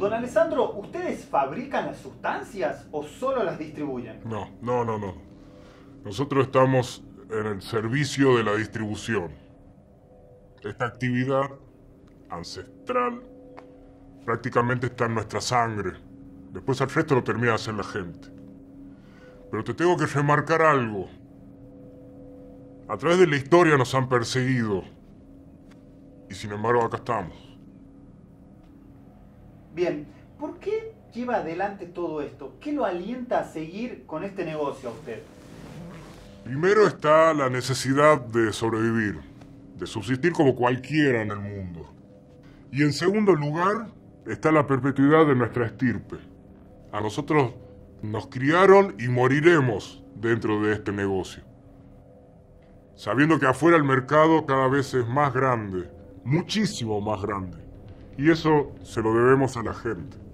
Don Alessandro, ¿ustedes fabrican las sustancias o solo las distribuyen? No, no, no, no. Nosotros estamos en el servicio de la distribución. Esta actividad ancestral prácticamente está en nuestra sangre. Después al resto lo termina de hacer la gente. Pero te tengo que remarcar algo. A través de la historia nos han perseguido. Y sin embargo acá estamos. ¿por qué lleva adelante todo esto? ¿Qué lo alienta a seguir con este negocio a usted? Primero está la necesidad de sobrevivir, de subsistir como cualquiera en el mundo. Y en segundo lugar está la perpetuidad de nuestra estirpe. A nosotros nos criaron y moriremos dentro de este negocio. Sabiendo que afuera el mercado cada vez es más grande, muchísimo más grande. Y eso se lo debemos a la gente.